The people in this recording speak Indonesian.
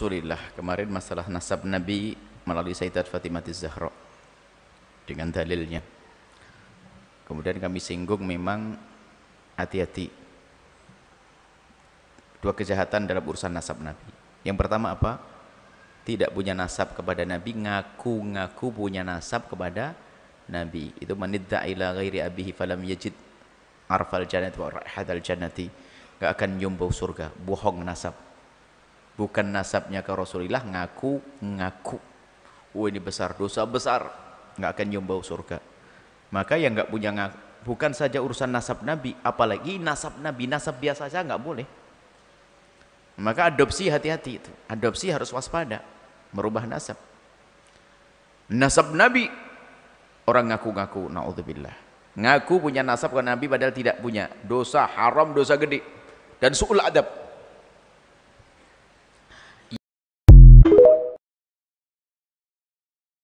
Rasulillah kemarin masalah nasab Nabi melalui Sayyidat Fatimah Zahra dengan dalilnya kemudian kami singgung memang hati-hati dua kejahatan dalam urusan nasab Nabi yang pertama apa? tidak punya nasab kepada Nabi ngaku-ngaku punya nasab kepada Nabi itu manidda ila ghairi abihi falam yajid arfal jannati wa rahadal jannati gak akan nyumbau surga bohong nasab bukan nasabnya ke Rasulullah ngaku ngaku oh ini besar dosa besar nggak akan nyium bau surga maka yang nggak punya ngaku, bukan saja urusan nasab Nabi apalagi nasab Nabi nasab biasa saja nggak boleh maka adopsi hati-hati itu adopsi harus waspada merubah nasab nasab Nabi orang ngaku-ngaku naudzubillah ngaku punya nasab ke Nabi padahal tidak punya dosa haram dosa gede dan su'ul adab